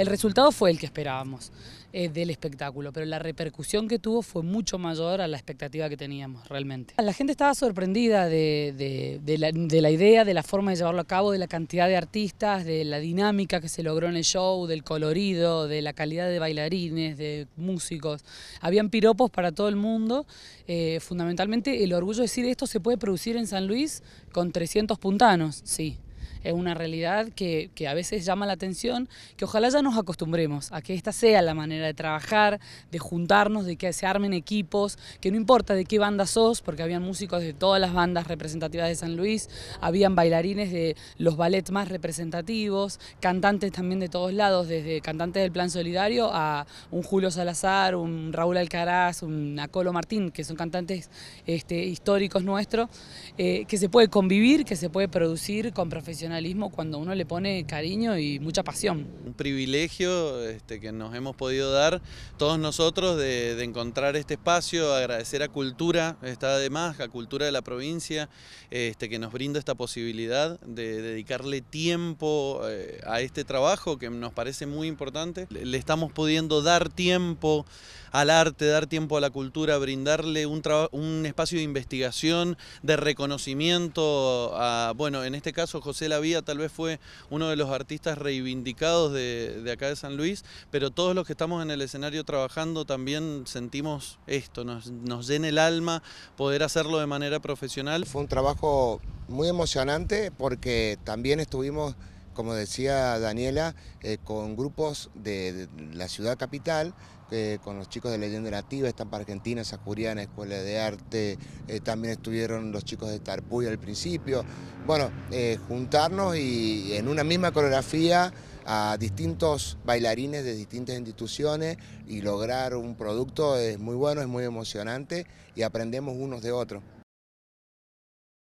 El resultado fue el que esperábamos eh, del espectáculo, pero la repercusión que tuvo fue mucho mayor a la expectativa que teníamos realmente. La gente estaba sorprendida de, la, idea, de la forma de llevarlo a cabo, de la cantidad de artistas, de la dinámica que se logró en el show, del colorido, de la calidad de bailarines, de músicos. Habían piropos para todo el mundo. Eh, fundamentalmente el orgullo de decir esto se puede producir en San Luis con 300 puntanos, sí es una realidad que, a veces llama la atención, que ojalá ya nos acostumbremos a que esta sea la manera de trabajar, de juntarnos, de que se armen equipos, que no importa de qué banda sos, porque habían músicos de todas las bandas representativas de San Luis, habían bailarines de los ballets más representativos, cantantes también de todos lados, desde cantantes del Plan Solidario a un Julio Salazar, un Raúl Alcaraz, un Acolo Martín, que son cantantes este, históricos nuestros, eh, que se puede convivir, que se puede producir con profesionales cuando uno le pone cariño y mucha pasión. Un privilegio este, que nos hemos podido dar todos nosotros de, encontrar este espacio, agradecer a Cultura, está además, a Cultura de la provincia, este, que nos brinda esta posibilidad de dedicarle tiempo eh, a este trabajo que nos parece muy importante. Le estamos pudiendo dar tiempo al arte, dar tiempo a la cultura, brindarle un, un espacio de investigación, de reconocimiento a, bueno, en este caso José la tal vez fue uno de los artistas reivindicados de, acá de San Luis, pero todos los que estamos en el escenario trabajando también sentimos esto, nos, nos llena el alma poder hacerlo de manera profesional. Fue un trabajo muy emocionante porque también estuvimos como decía Daniela, eh, con grupos de, la ciudad capital, eh, con los chicos de Leyenda Nativa, para Argentina, Sacuriana, Escuela de Arte, eh, también estuvieron los chicos de Tarpuy al principio. Bueno, juntarnos y, y en una misma coreografía a distintos bailarines de distintas instituciones y lograr un producto es muy bueno, es muy emocionante y aprendemos unos de otros.